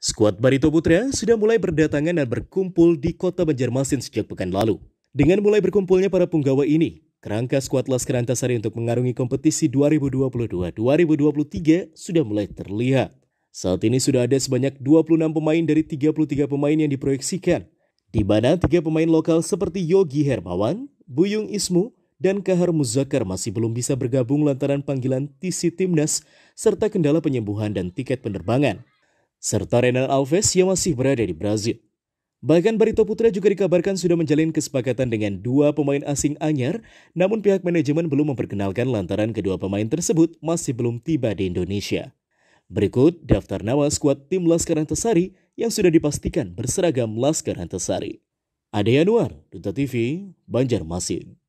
Skuad Barito Putra sudah mulai berdatangan dan berkumpul di kota Banjarmasin sejak pekan lalu. Dengan mulai berkumpulnya para punggawa ini, kerangka skuad Laskar Antasari untuk mengarungi kompetisi 2022-2023 sudah mulai terlihat. Saat ini sudah ada sebanyak 26 pemain dari 33 pemain yang diproyeksikan, di mana tiga pemain lokal seperti Yogi Hermawan, Buyung Ismu, dan Kahar Muzakar masih belum bisa bergabung lantaran panggilan TC Timnas serta kendala penyembuhan dan tiket penerbangan serta Renal Alves yang masih berada di Brazil. Bahkan Barito Putra juga dikabarkan sudah menjalin kesepakatan dengan dua pemain asing anyar, namun pihak manajemen belum memperkenalkan lantaran kedua pemain tersebut masih belum tiba di Indonesia. Berikut daftar nama skuad tim Laskar Antasari yang sudah dipastikan berseragam Laskar Antasari. Ade Yanuar, Duta TV, Banjarmasin.